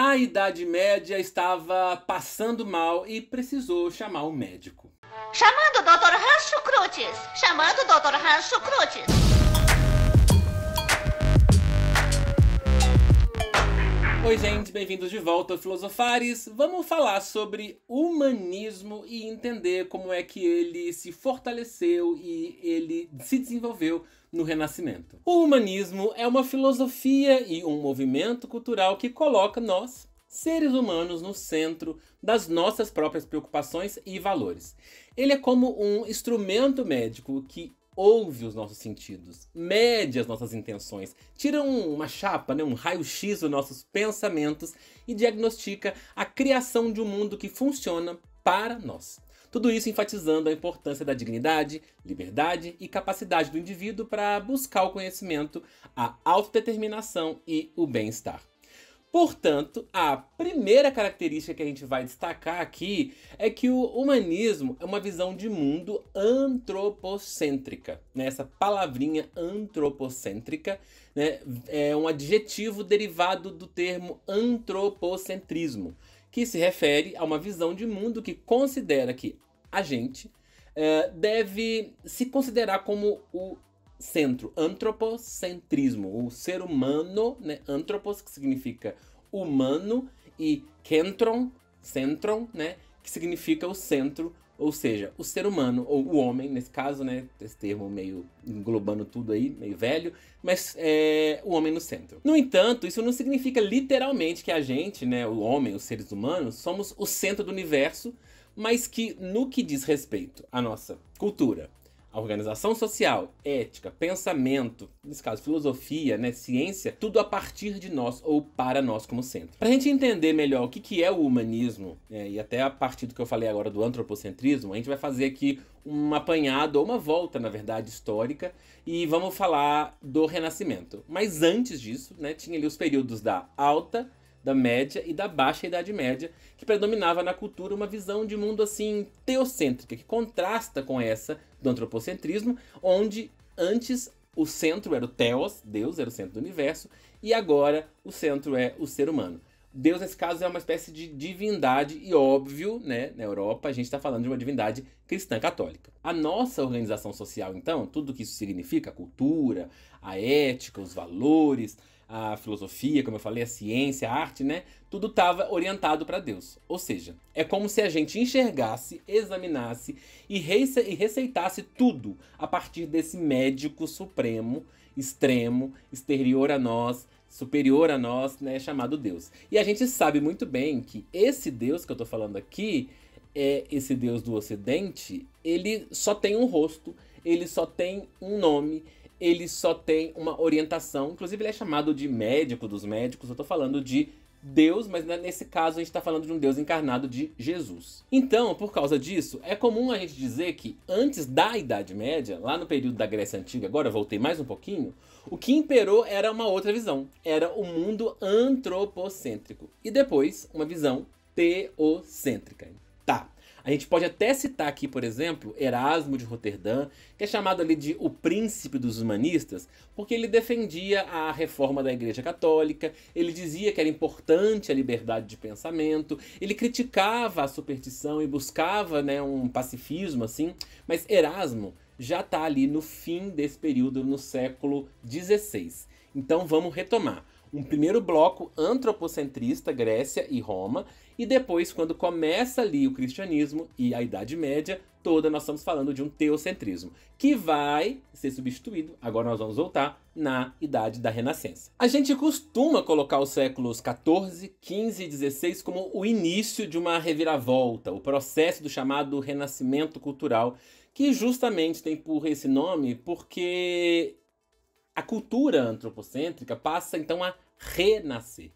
A Idade Média estava passando mal e precisou chamar um médico. Chamando o Dr. Rancho Cruz! Chamando o Dr. Rancho Cruz! Oi, gente, bem-vindos de volta ao Filosofares. Vamos falar sobre humanismo e entender como é que ele se fortaleceu e ele se desenvolveu no Renascimento. O humanismo é uma filosofia e um movimento cultural que coloca nós, seres humanos, no centro das nossas próprias preocupações e valores. Ele é como um instrumento médico que ouve os nossos sentidos, mede as nossas intenções, tira um, uma chapa, né, um raio-x dos nossos pensamentos e diagnostica a criação de um mundo que funciona para nós. Tudo isso enfatizando a importância da dignidade, liberdade e capacidade do indivíduo para buscar o conhecimento, a autodeterminação e o bem-estar. Portanto, a primeira característica que a gente vai destacar aqui é que o humanismo é uma visão de mundo antropocêntrica. Né? Essa palavrinha antropocêntrica né? é um adjetivo derivado do termo antropocentrismo, que se refere a uma visão de mundo que considera que a gente é, deve se considerar como o centro, antropocentrismo, o ser humano, né? Antropos, que significa humano, e kentron, centron, né? Que significa o centro, ou seja, o ser humano, ou o homem, nesse caso, né? Esse termo meio englobando tudo aí, meio velho, mas é o homem no centro. No entanto, isso não significa literalmente que a gente, né? O homem, os seres humanos, somos o centro do universo, mas que no que diz respeito à nossa cultura, organização social, ética, pensamento, nesse caso filosofia, né, ciência, tudo a partir de nós ou para nós como centro. Para a gente entender melhor o que, que é o humanismo, né, e até a partir do que eu falei agora do antropocentrismo, a gente vai fazer aqui um apanhado ou uma volta, na verdade, histórica, e vamos falar do Renascimento. Mas antes disso, né, tinha ali os períodos da Alta, da média e da baixa Idade Média, que predominava na cultura uma visão de mundo assim teocêntrica, que contrasta com essa do antropocentrismo, onde antes o centro era o Theos, Deus era o centro do universo, e agora o centro é o ser humano. Deus, nesse caso, é uma espécie de divindade, e óbvio, né, na Europa, a gente está falando de uma divindade cristã católica. A nossa organização social, então, tudo que isso significa, a cultura, a ética, os valores, a filosofia, como eu falei, a ciência, a arte, né? Tudo estava orientado para Deus. Ou seja, é como se a gente enxergasse, examinasse e, e receitasse tudo a partir desse médico supremo, extremo, exterior a nós, superior a nós, né, chamado Deus. E a gente sabe muito bem que esse Deus que eu estou falando aqui, é esse Deus do Ocidente, ele só tem um rosto, ele só tem um nome, ele só tem uma orientação. Inclusive, ele é chamado de médico dos médicos. Eu tô falando de Deus, mas é nesse caso a gente está falando de um Deus encarnado de Jesus. Então, por causa disso, é comum a gente dizer que antes da Idade Média, lá no período da Grécia Antiga, agora voltei mais um pouquinho, o que imperou era uma outra visão, era o mundo antropocêntrico. E depois, uma visão teocêntrica. Tá, a gente pode até citar aqui, por exemplo, Erasmo de Roterdã, que é chamado ali de o príncipe dos humanistas, porque ele defendia a reforma da Igreja Católica, ele dizia que era importante a liberdade de pensamento, ele criticava a superstição e buscava né, um pacifismo assim, mas Erasmo já está ali no fim desse período, no século XVI. Então vamos retomar um primeiro bloco antropocentrista, Grécia e Roma, e depois, quando começa ali o cristianismo e a Idade Média toda, nós estamos falando de um teocentrismo, que vai ser substituído, agora nós vamos voltar, na Idade da Renascença. A gente costuma colocar os séculos 14, 15 e 16 como o início de uma reviravolta, o processo do chamado renascimento cultural, que justamente tem por esse nome porque a cultura antropocêntrica passa então a renascer.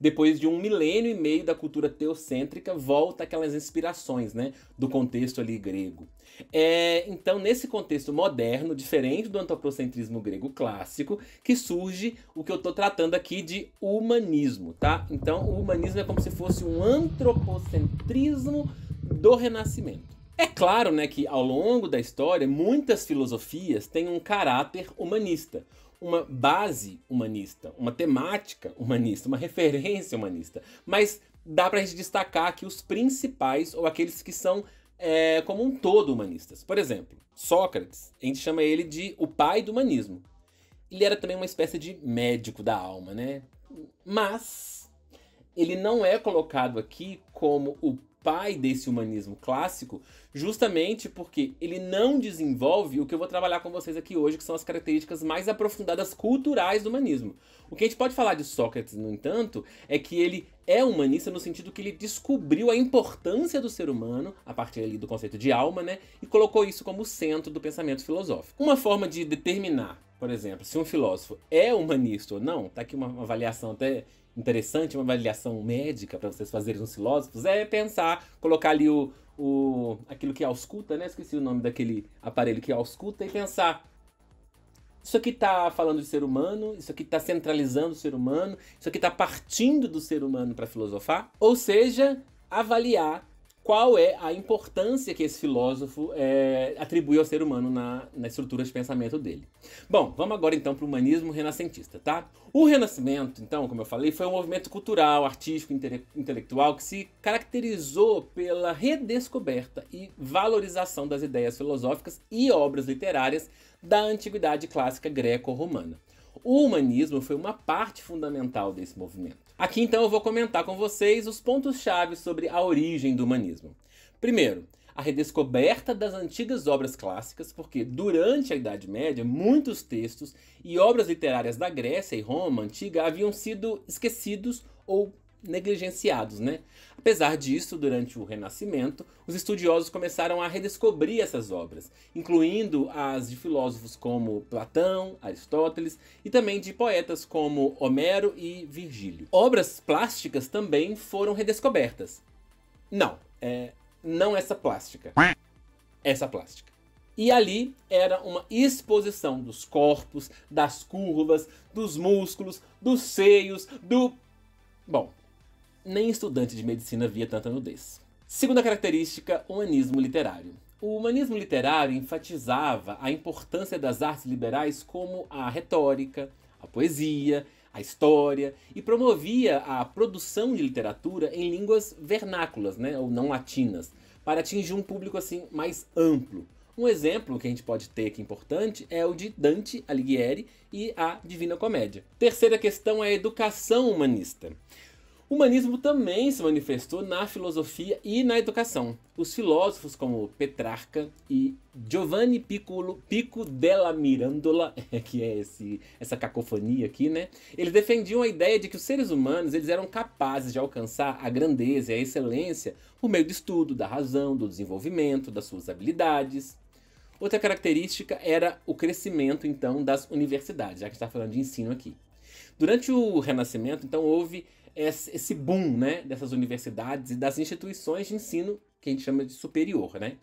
Depois de um milênio e meio da cultura teocêntrica, volta aquelas inspirações né, do contexto ali grego. É, então, nesse contexto moderno, diferente do antropocentrismo grego clássico, que surge o que eu estou tratando aqui de humanismo. tá? Então, o humanismo é como se fosse um antropocentrismo do Renascimento. É claro né, que ao longo da história, muitas filosofias têm um caráter humanista, uma base humanista, uma temática humanista, uma referência humanista. Mas dá para a gente destacar aqui os principais ou aqueles que são é, como um todo humanistas. Por exemplo, Sócrates, a gente chama ele de o pai do humanismo. Ele era também uma espécie de médico da alma, né? Mas ele não é colocado aqui como o pai desse humanismo clássico, justamente porque ele não desenvolve o que eu vou trabalhar com vocês aqui hoje, que são as características mais aprofundadas culturais do humanismo. O que a gente pode falar de Sócrates, no entanto, é que ele é humanista no sentido que ele descobriu a importância do ser humano, a partir ali do conceito de alma, né, e colocou isso como centro do pensamento filosófico. Uma forma de determinar, por exemplo, se um filósofo é humanista ou não, tá aqui uma avaliação até interessante, uma avaliação médica para vocês fazerem os filósofos, é pensar, colocar ali o, o aquilo que é ausculta, né? Esqueci o nome daquele aparelho que é ausculta e pensar. Isso aqui está falando de ser humano, isso aqui está centralizando o ser humano, isso aqui está partindo do ser humano para filosofar, ou seja, avaliar qual é a importância que esse filósofo é, atribui ao ser humano na, na estrutura de pensamento dele. Bom, vamos agora então para o humanismo renascentista, tá? O Renascimento, então, como eu falei, foi um movimento cultural, artístico, intele intelectual que se caracterizou pela redescoberta e valorização das ideias filosóficas e obras literárias da antiguidade clássica greco-romana. O humanismo foi uma parte fundamental desse movimento. Aqui então eu vou comentar com vocês os pontos-chave sobre a origem do humanismo. Primeiro, a redescoberta das antigas obras clássicas, porque durante a Idade Média muitos textos e obras literárias da Grécia e Roma antiga haviam sido esquecidos ou negligenciados, né? Apesar disso, durante o Renascimento, os estudiosos começaram a redescobrir essas obras, incluindo as de filósofos como Platão, Aristóteles e também de poetas como Homero e Virgílio. Obras plásticas também foram redescobertas. Não, é, não essa plástica. Essa plástica. E ali era uma exposição dos corpos, das curvas, dos músculos, dos seios, do. Bom, nem estudante de medicina via tanta nudez. Segunda característica, humanismo literário. O humanismo literário enfatizava a importância das artes liberais como a retórica, a poesia, a história e promovia a produção de literatura em línguas vernáculas, né, ou não latinas, para atingir um público assim mais amplo. Um exemplo que a gente pode ter que importante é o de Dante Alighieri e a Divina Comédia. Terceira questão é a educação humanista. O humanismo também se manifestou na filosofia e na educação. Os filósofos como Petrarca e Giovanni Piccolo, Pico della Mirandola, é que é esse, essa cacofonia aqui, né? Eles defendiam a ideia de que os seres humanos eles eram capazes de alcançar a grandeza e a excelência por meio do estudo, da razão, do desenvolvimento, das suas habilidades. Outra característica era o crescimento, então, das universidades, já que está falando de ensino aqui. Durante o Renascimento, então, houve esse boom né, dessas universidades e das instituições de ensino que a gente chama de superior. Né?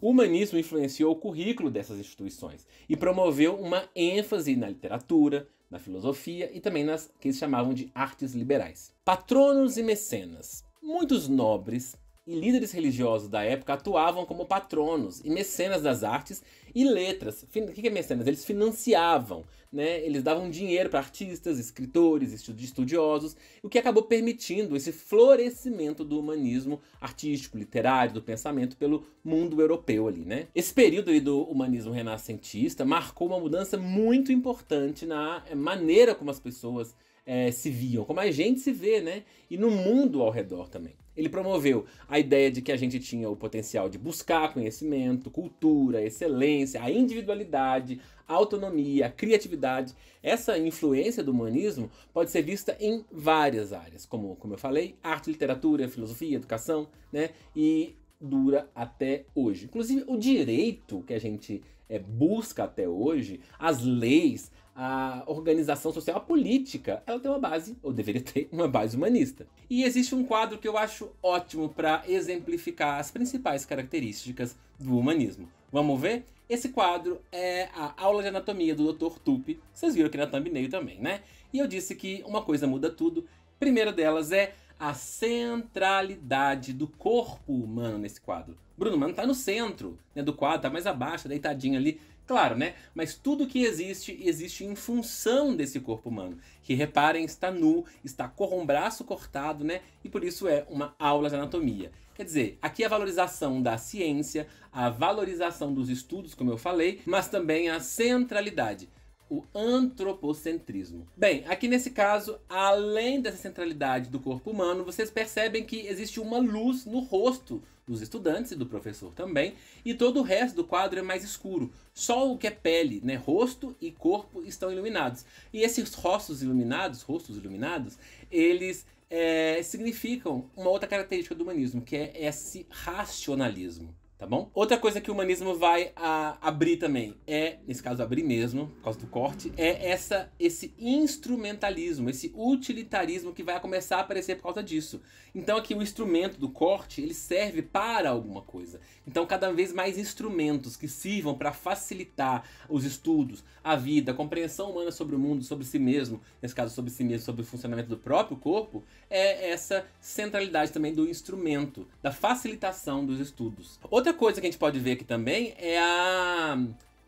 O humanismo influenciou o currículo dessas instituições e promoveu uma ênfase na literatura, na filosofia e também nas que eles chamavam de artes liberais. Patronos e mecenas. Muitos nobres e líderes religiosos da época atuavam como patronos e mecenas das artes e letras. O que é mecenas? Eles financiavam, né? eles davam dinheiro para artistas, escritores, estudiosos, o que acabou permitindo esse florescimento do humanismo artístico, literário, do pensamento pelo mundo europeu ali. Né? Esse período aí do humanismo renascentista marcou uma mudança muito importante na maneira como as pessoas é, se viam, como a gente se vê, né? E no mundo ao redor também. Ele promoveu a ideia de que a gente tinha o potencial de buscar conhecimento, cultura, excelência, a individualidade, a autonomia, a criatividade. Essa influência do humanismo pode ser vista em várias áreas, como, como eu falei, arte, literatura, filosofia, educação, né? E dura até hoje. Inclusive, o direito que a gente é, busca até hoje, as leis, a organização social, a política, ela tem uma base, ou deveria ter uma base humanista. E existe um quadro que eu acho ótimo para exemplificar as principais características do humanismo. Vamos ver? Esse quadro é a aula de anatomia do Dr. Tupi. Vocês viram aqui na thumbnail também, né? E eu disse que uma coisa muda tudo. primeira delas é a centralidade do corpo humano nesse quadro. Bruno Mano tá no centro né, do quadro, tá mais abaixo, deitadinho ali Claro, né? Mas tudo que existe, existe em função desse corpo humano, que reparem, está nu, está com um braço cortado, né? E por isso é uma aula de anatomia. Quer dizer, aqui a valorização da ciência, a valorização dos estudos, como eu falei, mas também a centralidade o antropocentrismo. Bem, aqui nesse caso, além dessa centralidade do corpo humano, vocês percebem que existe uma luz no rosto dos estudantes e do professor também, e todo o resto do quadro é mais escuro. Só o que é pele, né, rosto e corpo estão iluminados. E esses rostos iluminados, rostos iluminados, eles é, significam uma outra característica do humanismo, que é esse racionalismo tá bom? Outra coisa que o humanismo vai a, abrir também é, nesse caso abrir mesmo, por causa do corte, é essa esse instrumentalismo, esse utilitarismo que vai começar a aparecer por causa disso. Então aqui o instrumento do corte, ele serve para alguma coisa. Então cada vez mais instrumentos que sirvam para facilitar os estudos, a vida, a compreensão humana sobre o mundo, sobre si mesmo, nesse caso sobre si mesmo, sobre o funcionamento do próprio corpo, é essa centralidade também do instrumento, da facilitação dos estudos. Outra coisa que a gente pode ver aqui também é a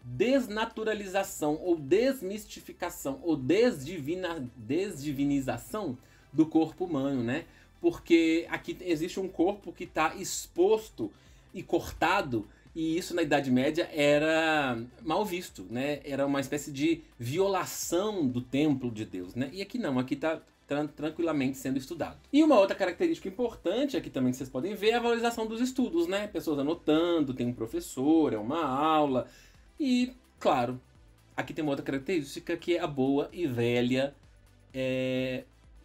desnaturalização ou desmistificação ou desdivina, desdivinização do corpo humano, né? Porque aqui existe um corpo que está exposto e cortado e isso na Idade Média era mal visto, né? Era uma espécie de violação do templo de Deus, né? E aqui não, aqui está tranquilamente sendo estudado. E uma outra característica importante aqui também que vocês podem ver é a valorização dos estudos, né? Pessoas anotando, tem um professor, é uma aula. E, claro, aqui tem uma outra característica que é a boa e velha é,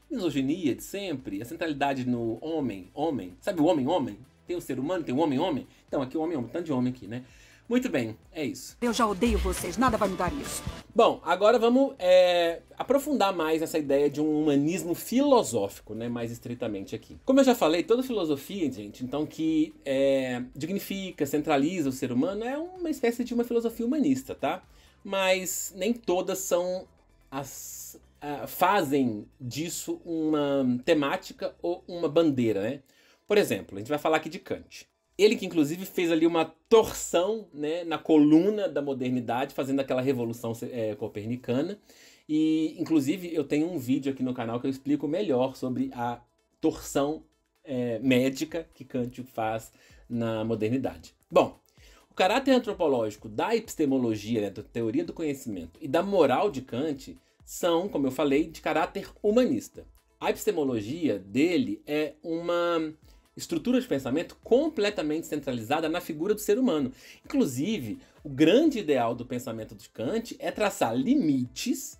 misoginia de sempre, a centralidade no homem, homem. Sabe o homem, homem? Tem o ser humano, tem o homem, homem. Então, aqui o homem, homem, tanto de homem aqui, né? Muito bem, é isso. Eu já odeio vocês, nada vai mudar isso. Bom, agora vamos é, aprofundar mais essa ideia de um humanismo filosófico, né, mais estritamente aqui. Como eu já falei, toda filosofia, gente, então que é, dignifica, centraliza o ser humano, é uma espécie de uma filosofia humanista, tá? Mas nem todas são as Uh, fazem disso uma temática ou uma bandeira, né? Por exemplo, a gente vai falar aqui de Kant. Ele que inclusive fez ali uma torção né, na coluna da modernidade, fazendo aquela revolução é, copernicana. E inclusive eu tenho um vídeo aqui no canal que eu explico melhor sobre a torção é, médica que Kant faz na modernidade. Bom, o caráter antropológico da epistemologia, né, da teoria do conhecimento e da moral de Kant são, como eu falei, de caráter humanista. A epistemologia dele é uma estrutura de pensamento completamente centralizada na figura do ser humano. Inclusive, o grande ideal do pensamento de Kant é traçar limites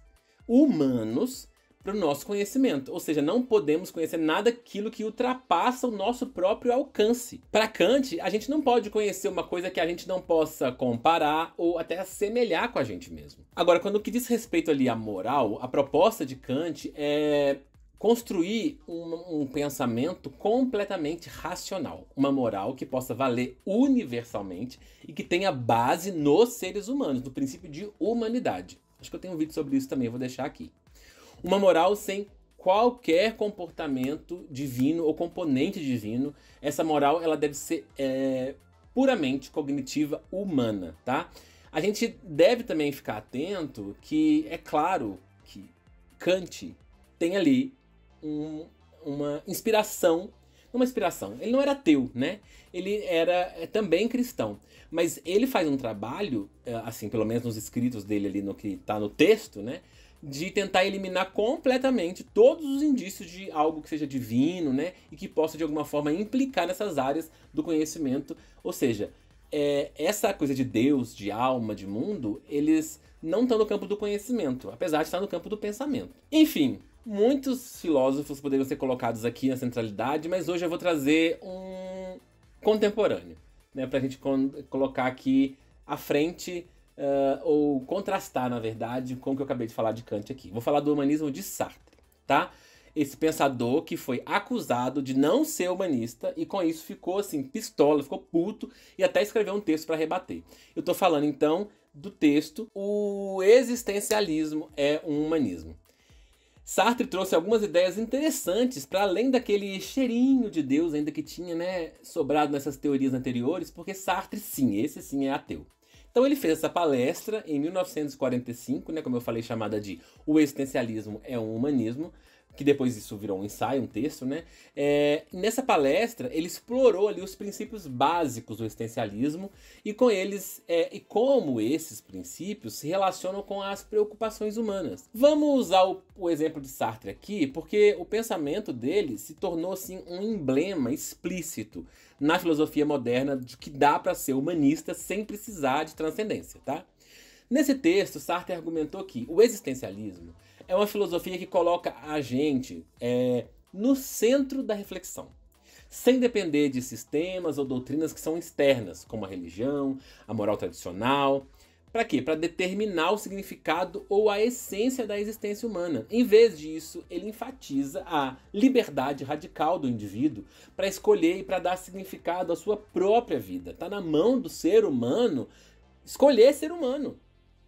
humanos para o nosso conhecimento, ou seja, não podemos conhecer nada aquilo que ultrapassa o nosso próprio alcance. Para Kant, a gente não pode conhecer uma coisa que a gente não possa comparar ou até assemelhar com a gente mesmo. Agora, quando que diz respeito ali à moral, a proposta de Kant é construir um, um, pensamento completamente racional, uma moral que possa valer universalmente e que tenha base nos seres humanos, no princípio de humanidade. Acho que eu tenho um vídeo sobre isso também, vou deixar aqui. Uma moral sem qualquer comportamento divino ou componente divino, essa moral ela deve ser é, puramente cognitiva humana, tá? A gente deve também ficar atento que é claro que Kant tem ali um, uma inspiração. Uma inspiração. Ele não era teu, né? Ele era é, também cristão. Mas ele faz um trabalho, é, assim, pelo menos nos escritos dele ali, no que está no texto, né? de tentar eliminar completamente todos os indícios de algo que seja divino, né? E que possa de alguma forma implicar nessas áreas do conhecimento. Ou seja, é, essa coisa de Deus, de alma, de mundo, eles não estão no campo do conhecimento, apesar de estar no campo do pensamento. Enfim, Muitos filósofos poderiam ser colocados aqui na centralidade, mas hoje eu vou trazer um contemporâneo, né, para a gente colocar aqui à frente, uh, ou contrastar, na verdade, com o que eu acabei de falar de Kant aqui. Vou falar do humanismo de Sartre, tá? Esse pensador que foi acusado de não ser humanista e com isso ficou assim, pistola, ficou puto e até escreveu um texto para rebater. Eu estou falando então do texto O Existencialismo é um Humanismo. Sartre trouxe algumas ideias interessantes para além daquele cheirinho de Deus ainda que tinha né, sobrado nessas teorias anteriores, porque Sartre, sim, esse sim é ateu. Então ele fez essa palestra em 1945, né, como eu falei, chamada de O Existencialismo é um Humanismo, que depois isso virou um ensaio, um texto, né? É, nessa palestra, ele explorou ali os princípios básicos do existencialismo e com eles é, e como esses princípios se relacionam com as preocupações humanas. Vamos usar o, o exemplo de Sartre aqui, porque o pensamento dele se tornou assim um emblema explícito na filosofia moderna de que dá para ser humanista sem precisar de transcendência, tá? Nesse texto, Sartre argumentou que o existencialismo é uma filosofia que coloca a gente é, no centro da reflexão, sem depender de sistemas ou doutrinas que são externas, como a religião, a moral tradicional. Para quê? Para determinar o significado ou a essência da existência humana. Em vez disso, ele enfatiza a liberdade radical do indivíduo para escolher e para dar significado à sua própria vida. Está na mão do ser humano escolher ser humano.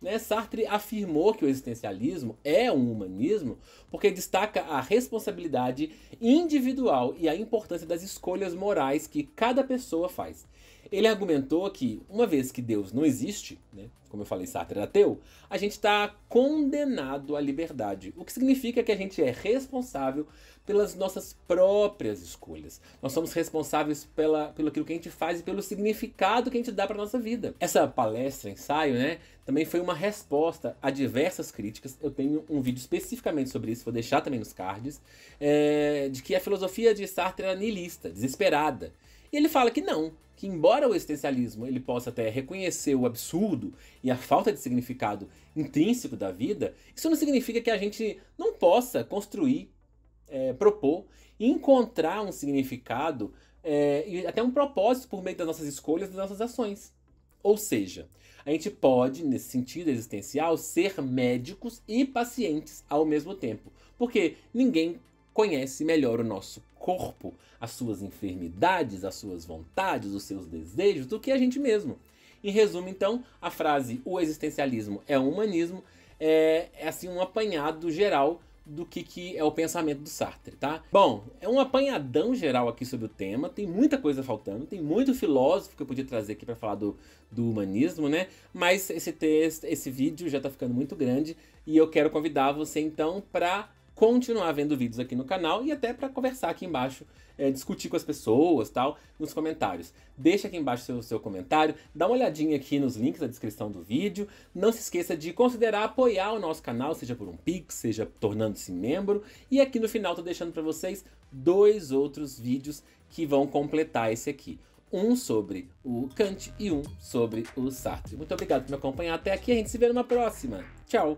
Né? Sartre afirmou que o existencialismo é um humanismo porque destaca a responsabilidade individual e a importância das escolhas morais que cada pessoa faz. Ele argumentou que, uma vez que Deus não existe, né? como eu falei, Sartre era ateu, a gente está condenado à liberdade, o que significa que a gente é responsável pelas nossas próprias escolhas. Nós somos responsáveis pela, pelo aquilo que a gente faz e pelo significado que a gente dá para nossa vida. Essa palestra, ensaio, né, também foi uma resposta a diversas críticas. Eu tenho um vídeo especificamente sobre isso, vou deixar também nos cards, é, de que a filosofia de Sartre era niilista, desesperada. E ele fala que não, que embora o existencialismo ele possa até reconhecer o absurdo e a falta de significado intrínseco da vida, isso não significa que a gente não possa construir é, propor, encontrar um significado é, e até um propósito por meio das nossas escolhas e das nossas ações. Ou seja, a gente pode, nesse sentido existencial, ser médicos e pacientes ao mesmo tempo. Porque ninguém conhece melhor o nosso corpo, as suas enfermidades, as suas vontades, os seus desejos, do que a gente mesmo. Em resumo, então, a frase o existencialismo é o humanismo é, é assim um apanhado geral do que, que é o pensamento do Sartre, tá? Bom, é um apanhadão geral aqui sobre o tema, tem muita coisa faltando, tem muito filósofo que eu podia trazer aqui para falar do, do humanismo, né? Mas esse texto, esse vídeo já tá ficando muito grande e eu quero convidar você então para continuar vendo vídeos aqui no canal e até para conversar aqui embaixo, é, discutir com as pessoas, tal, nos comentários. Deixa aqui embaixo seu, seu comentário, dá uma olhadinha aqui nos links da descrição do vídeo. Não se esqueça de considerar apoiar o nosso canal, seja por um Pix, seja tornando-se membro. E aqui no final tô deixando para vocês dois outros vídeos que vão completar esse aqui. Um sobre o Kant e um sobre o Sartre. Muito obrigado por me acompanhar até aqui. A gente se vê numa próxima. Tchau!